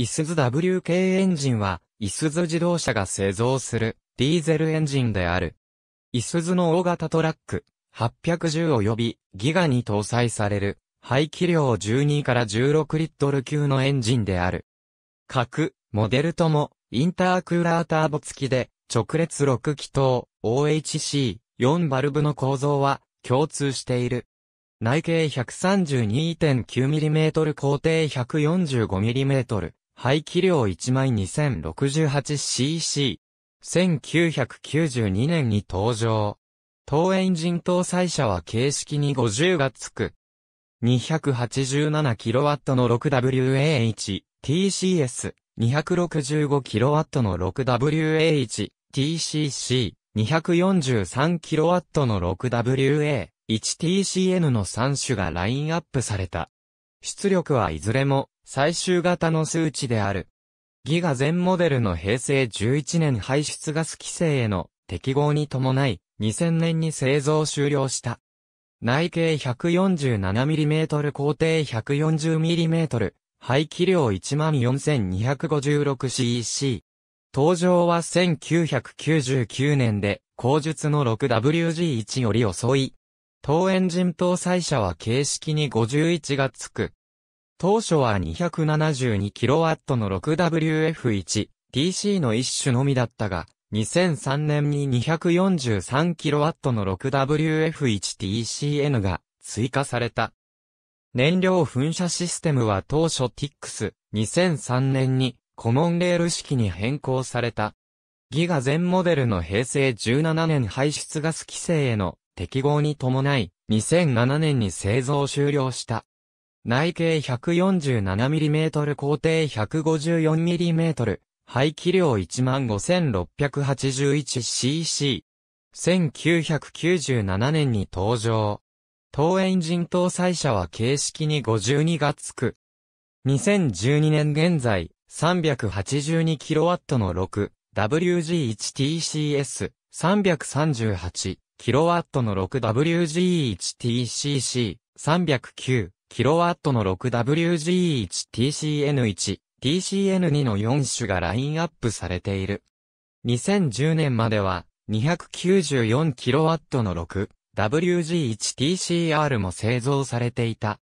イスズ WK エンジンは、イスズ自動車が製造する、ディーゼルエンジンである。イスズの大型トラック、810及び、ギガに搭載される、排気量12から16リットル級のエンジンである。各、モデルとも、インタークーラーターボ付きで、直列6気筒、OHC、4バルブの構造は、共通している。内径 132.9mm 工程 145mm。排気量 12068cc。1992年に登場。当エンジン搭載車は形式に50がつく。287kW の 6WAH-TCS、265kW の 6WAH-TCC、243kW の 6WA、1TCN の3種がラインアップされた。出力はいずれも最終型の数値である。ギガ全モデルの平成11年排出ガス規制への適合に伴い、2000年に製造終了した。内径 147mm 工程 140mm、排気量 14256cc。登場は1999年で、後述の 6WG1 より遅い当エンジン搭載車は形式に51がつく。当初は 272kW の 6WF1TC の一種のみだったが、2003年に 243kW の 6WF1TCN が追加された。燃料噴射システムは当初 TIX、2003年にコモンレール式に変更された。ギガ全モデルの平成17年排出ガス規制への適合に伴い、2007年に製造終了した。内径 147mm 工程 154mm、排気量 15681cc。1997年に登場。当エンジン搭載車は形式に52がつく。2012年現在、382kW の 6WG1TCS338 kW の6 w g 1 t c c 309kW の6 w g 1 t c n 1 TCN2 の4種がラインアップされている。2010年までは 294kW の 6WG1TCR も製造されていた。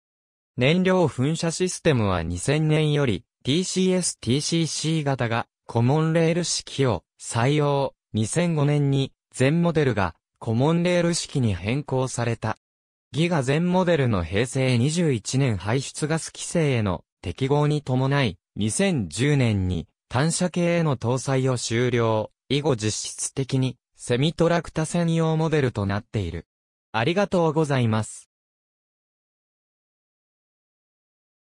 燃料噴射システムは2000年より TCS-TCC 型がコモンレール式を採用。2005年に全モデルがコモンレール式に変更された。ギガ全モデルの平成21年排出ガス規制への適合に伴い、2010年に単車系への搭載を終了、以後実質的にセミトラクタ専用モデルとなっている。ありがとうございます。